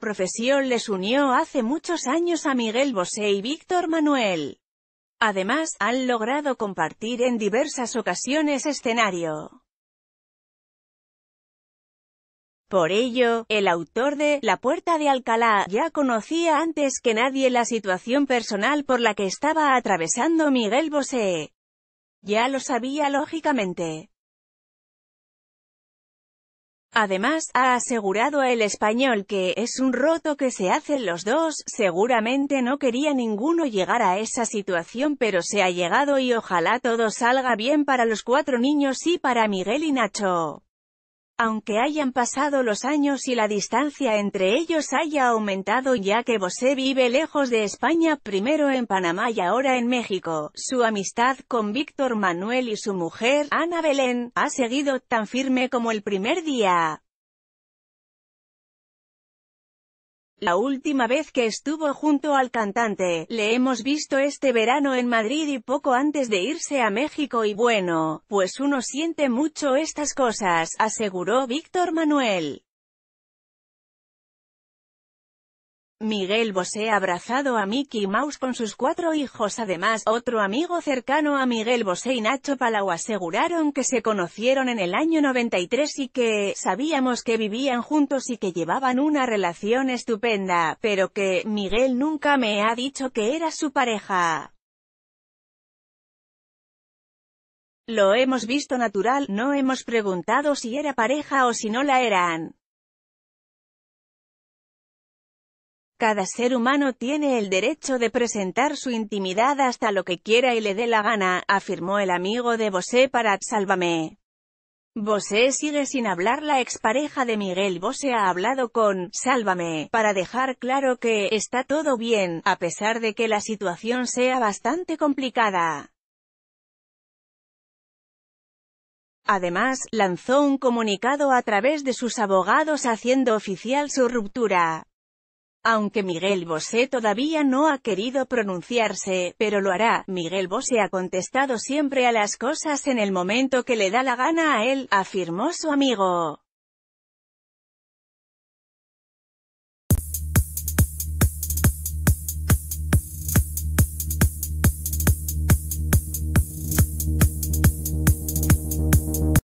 profesión les unió hace muchos años a Miguel Bosé y Víctor Manuel. Además, han logrado compartir en diversas ocasiones escenario. Por ello, el autor de La Puerta de Alcalá ya conocía antes que nadie la situación personal por la que estaba atravesando Miguel Bosé. Ya lo sabía lógicamente. Además, ha asegurado El Español que, es un roto que se hacen los dos, seguramente no quería ninguno llegar a esa situación pero se ha llegado y ojalá todo salga bien para los cuatro niños y para Miguel y Nacho aunque hayan pasado los años y la distancia entre ellos haya aumentado ya que Bosé vive lejos de España, primero en Panamá y ahora en México. Su amistad con Víctor Manuel y su mujer, Ana Belén, ha seguido tan firme como el primer día. La última vez que estuvo junto al cantante, le hemos visto este verano en Madrid y poco antes de irse a México y bueno, pues uno siente mucho estas cosas, aseguró Víctor Manuel. Miguel Bosé abrazado a Mickey Mouse con sus cuatro hijos. Además, otro amigo cercano a Miguel Bosé y Nacho Palau aseguraron que se conocieron en el año 93 y que, sabíamos que vivían juntos y que llevaban una relación estupenda, pero que, Miguel nunca me ha dicho que era su pareja. Lo hemos visto natural, no hemos preguntado si era pareja o si no la eran. Cada ser humano tiene el derecho de presentar su intimidad hasta lo que quiera y le dé la gana, afirmó el amigo de Bosé para Sálvame. Bosé sigue sin hablar La expareja de Miguel Bosé ha hablado con Sálvame, para dejar claro que está todo bien, a pesar de que la situación sea bastante complicada. Además, lanzó un comunicado a través de sus abogados haciendo oficial su ruptura. Aunque Miguel Bosé todavía no ha querido pronunciarse, pero lo hará, Miguel Bosé ha contestado siempre a las cosas en el momento que le da la gana a él, afirmó su amigo.